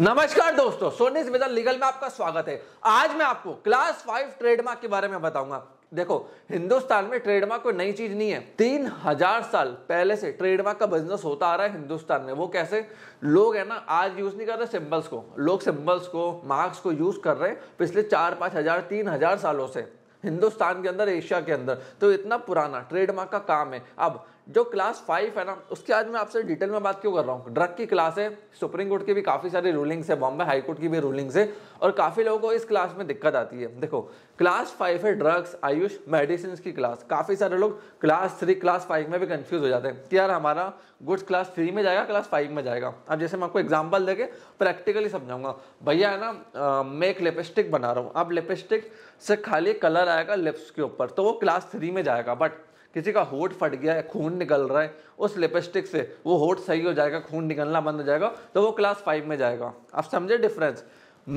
नमस्कार दोस्तों सोनी से लीगल में आपका स्वागत है आज मैं आपको क्लास फाइव ट्रेडमार्क के बारे में बताऊंगा देखो हिंदुस्तान में ट्रेडमार्क कोई नई चीज नहीं है तीन हजार साल पहले से ट्रेडमार्क का बिजनेस होता आ रहा है हिंदुस्तान में वो कैसे लोग है ना आज यूज नहीं कर रहे सिंबल्स को लोग सिंबल्स को मार्क्स को यूज कर रहे हैं पिछले चार पाँच हजार तीन हजार सालों से हिंदुस्तान के अंदर एशिया के अंदर तो इतना पुराना ट्रेडमार्क का काम है अब जो क्लास फाइव है ना उसके आज मैं आपसे डिटेल में बात क्यों कर रहा हूँ ड्रग की क्लास है सुप्रीम कोर्ट की भी काफ़ी सारी रूलिंग्स है बॉम्बे हाई कोर्ट की भी रूलिंग्स है और काफ़ी लोगों को इस क्लास में दिक्कत आती है देखो क्लास फाइव है ड्रग्स आयुष मेडिसिन की क्लास काफ़ी सारे लोग क्लास थ्री क्लास फाइव में भी कन्फ्यूज हो जाते हैं कि यार हमारा गुड्स क्लास थ्री में जाएगा क्लास फाइव में जाएगा अब जैसे मैं आपको एग्जाम्पल देके प्रैक्टिकली समझाऊंगा भैया है ना मैं एक लिपस्टिक बना रहा हूँ अब लिपस्टिक से खाली कलर आएगा लिप्स के ऊपर तो वो क्लास थ्री में जाएगा बट किसी का होठ फट गया है खून निकल रहा है उस लिपस्टिक से वो होठ सही हो जाएगा खून निकलना बंद हो जाएगा तो वो क्लास फाइव में जाएगा आप समझे डिफरेंस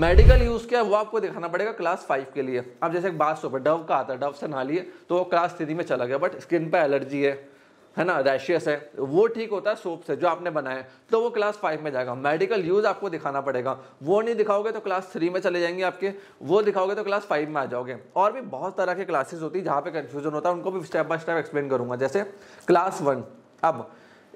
मेडिकल यूज़ क्या है वो आपको दिखाना पड़ेगा क्लास फाइव के लिए अब जैसे एक बात सोप डव का आता है डव से नहा लिए तो वो क्लास थ्री में चला गया बट स्किन पर एलर्जी है है ना रैशियस है वो ठीक होता है सोप से जो आपने बनाया तो वो क्लास फाइव में जाएगा मेडिकल यूज़ आपको दिखाना पड़ेगा वो नहीं दिखाओगे तो क्लास थ्री में चले जाएंगे आपके वो दिखाओगे तो क्लास फाइव में आ जाओगे और भी बहुत तरह के क्लासेस होती है जहाँ पे कन्फ्यूजन होता है उनको भी स्टेप बाय स्टेप एक्सप्लेन करूँगा जैसे क्लास वन अब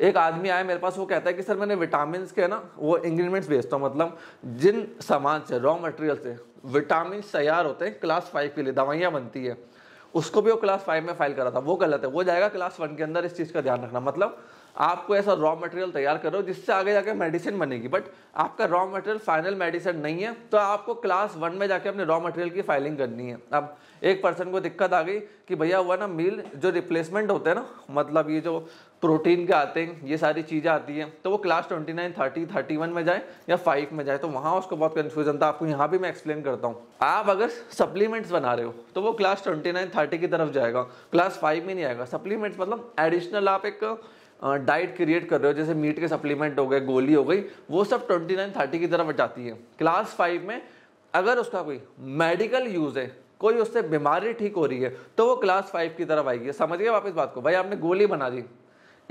एक आदमी आया मेरे पास वो कहता है कि सर मैंने विटामिन के ना वो इंग्रीडियंट्स भेजता हूँ मतलब जिन सामान से रॉ मटेरियल से विटामिन तैयार होते हैं क्लास फाइव के लिए दवाइयाँ बनती है उसको भी वो क्लास फाइव में फाइल करा था वो गलत है वो जाएगा क्लास वन के अंदर इस चीज़ का ध्यान रखना मतलब आपको ऐसा रॉ मटेरियल तैयार करो जिससे आगे जाके मेडिसिन बनेगी बट आपका रॉ मटेरियल फाइनल मेडिसिन नहीं है तो आपको क्लास वन में जाके अपने रॉ मटेरियल की फाइलिंग करनी है अब एक पर्सन को दिक्कत आ गई कि भैया हुआ ना मील जो रिप्लेसमेंट होते हैं ना मतलब ये जो प्रोटीन के आते हैं ये सारी चीज़ें आती हैं तो वो क्लास 29, 30, 31 में जाए या फाइव में जाए तो वहाँ उसको बहुत कन्फ्यूजन था आपको यहाँ भी मैं एक्सप्लेन करता हूँ आप अगर सप्लीमेंट्स बना रहे हो तो वो क्लास 29, 30 की तरफ जाएगा क्लास फाइव में नहीं आएगा सप्लीमेंट्स मतलब एडिशनल आप एक डाइट क्रिएट कर रहे हो जैसे मीट के सप्लीमेंट हो गए गोली हो गई वो सब नाइन थर्टी की तरफ जाती है क्लास फाइव में अगर उसका कोई मेडिकल यूज़ है कोई उससे बीमारी ठीक हो रही है तो वो क्लास फाइव की तरफ आएगी समझिए आप इस बात को भाई आपने गोली बना दी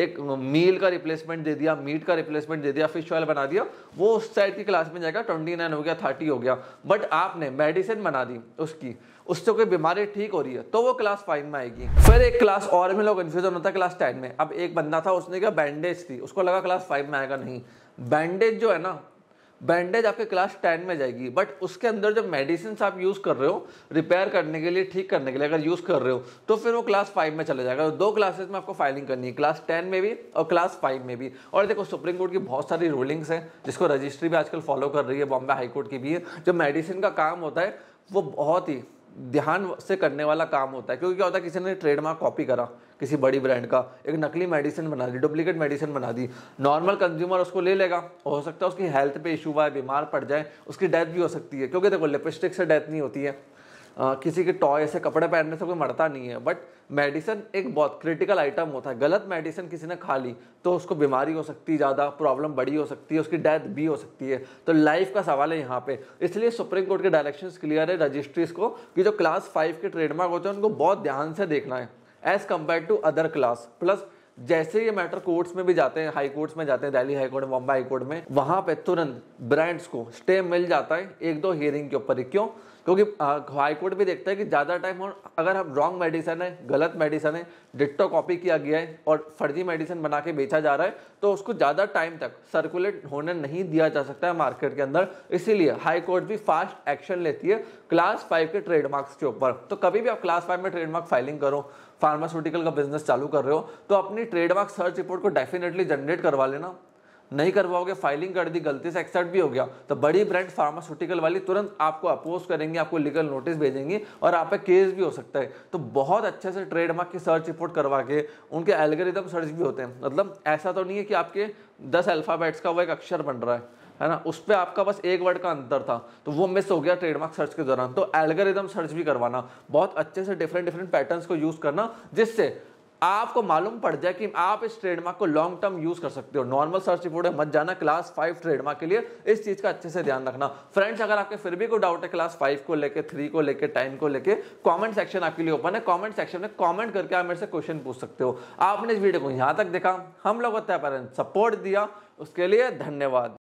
एक मील का रिप्लेसमेंट दे दिया मीट का रिप्लेसमेंट दे दिया फिश ऑयल बना दिया वो उस साइड की क्लास में जाएगा ट्वेंटी नाइन हो गया थर्टी हो गया बट आपने मेडिसिन बना दी उसकी उससे कोई बीमारी ठीक हो रही है तो वो क्लास फाइव में आएगी फिर एक क्लास और में लोग कन्फ्यूजन होता है क्लास टेन में अब एक बंदा था उसने क्या बैंडेज थी उसको लगा क्लास फाइव में आएगा नहीं बैंडेज जो है ना बैंडेज आपके क्लास टेन में जाएगी बट उसके अंदर जब मेडिसिन आप यूज़ कर रहे हो रिपेयर करने के लिए ठीक करने के लिए अगर यूज़ कर रहे हो तो फिर वो क्लास फाइव में चला जाएगा तो दो क्लासेस में आपको फाइलिंग करनी है क्लास टेन में भी और क्लास फाइव में भी और देखो सुप्रीम कोर्ट की बहुत सारी रूलिंग्स हैं जिसको रजिस्ट्री भी आजकल फॉलो कर रही है बॉम्बे हाईकोर्ट की भी है जो मेडिसिन का काम होता है वो बहुत ही ध्यान से करने वाला काम होता है क्योंकि क्या होता है किसी ने ट्रेडमार्क कॉपी करा किसी बड़ी ब्रांड का एक नकली मेडिसिन बना दी डुप्लीकेट मेडिसिन बना दी नॉर्मल कंज्यूमर उसको ले लेगा हो सकता है उसकी हेल्थ पे इशू हुआ है बीमार पड़ जाए उसकी डेथ भी हो सकती है क्योंकि देखो लिपस्टिक से डेथ नहीं होती है आ, किसी के टॉय से कपड़े पहनने से कोई मरता नहीं है बट मेडिसिन एक बहुत क्रिटिकल आइटम होता है गलत मेडिसिन किसी ने खा ली तो उसको बीमारी हो सकती है ज़्यादा प्रॉब्लम बड़ी हो सकती है उसकी डेथ भी हो सकती है तो लाइफ का सवाल है यहाँ पे इसलिए सुप्रीम कोर्ट के डायरेक्शंस क्लियर है रजिस्ट्रीज को कि जो क्लास फाइव के ट्रेडमार्क होते हैं उनको बहुत ध्यान से देखना है as compare to other class plus जैसे ये मैटर कोर्ट्स में भी जाते हैं हाई कोर्ट्स में जाते हैं Delhi high court Bombay high court में वहां पे तुरंत ब्रांड्स को स्टे मिल जाता है एक दो हियरिंग के ऊपर क्यों क्योंकि हाई कोर्ट भी देखता है कि ज़्यादा टाइम और अगर हम रॉन्ग मेडिसन है गलत मेडिसन है डिट्टो कॉपी किया गया है और फर्जी मेडिसन बना के बेचा जा रहा है तो उसको ज़्यादा टाइम तक सर्कुलेट होने नहीं दिया जा सकता है मार्केट के अंदर इसीलिए हाई कोर्ट भी फास्ट एक्शन लेती है क्लास फाइव के ट्रेडमार्क्स के ऊपर तो कभी भी आप क्लास फाइव में ट्रेडमार्क फाइलिंग करो फार्मास्यूटिकल का बिजनेस चालू कर रहे हो तो अपनी ट्रेडमार्क सर्च रिपोर्ट को डेफिनेटली जनरेट करवा लेना नहीं करवाओगे फाइलिंग कर दी गलती से एक्सेप्ट भी हो गया तो बड़ी ब्रांड फार्मास्यूटिकल वाली तुरंत आपको अपोज करेंगे आपको लीगल नोटिस भेजेंगी और आप पे केस भी हो सकता है तो बहुत अच्छे से ट्रेडमार्क की सर्च रिपोर्ट करवा के उनके एल्गोरिदम सर्च भी होते हैं मतलब ऐसा तो नहीं है कि आपके दस अल्फ़ाबेट्स का वो एक अक्षर बन रहा है है ना उस पर आपका बस एक वर्ड का अंतर था तो वो मिस हो गया ट्रेडमार्क सर्च के दौरान तो एल्गोरिदम सर्च भी करवाना बहुत अच्छे से डिफरेंट डिफरेंट पैटर्न्स को यूज़ करना जिससे आपको मालूम पड़ जाए कि आप इस ट्रेडमार्क को लॉन्ग टर्म यूज कर सकते हो नॉर्मल सर्च रिपोर्ट है मत जाना क्लास फाइव ट्रेडमार्क के लिए इस चीज का अच्छे से ध्यान रखना फ्रेंड्स अगर आपके फिर भी कोई डाउट है क्लास फाइव को लेकर थ्री को लेकर टेन को लेकर कॉमेंट सेक्शन आपके लिए ओपन है कॉमेंट सेक्शन में कॉमेंट करके आप मेरे से क्वेश्चन पूछ सकते हो आपने इस वीडियो को यहां तक देखा हम लोग सपोर्ट दिया उसके लिए धन्यवाद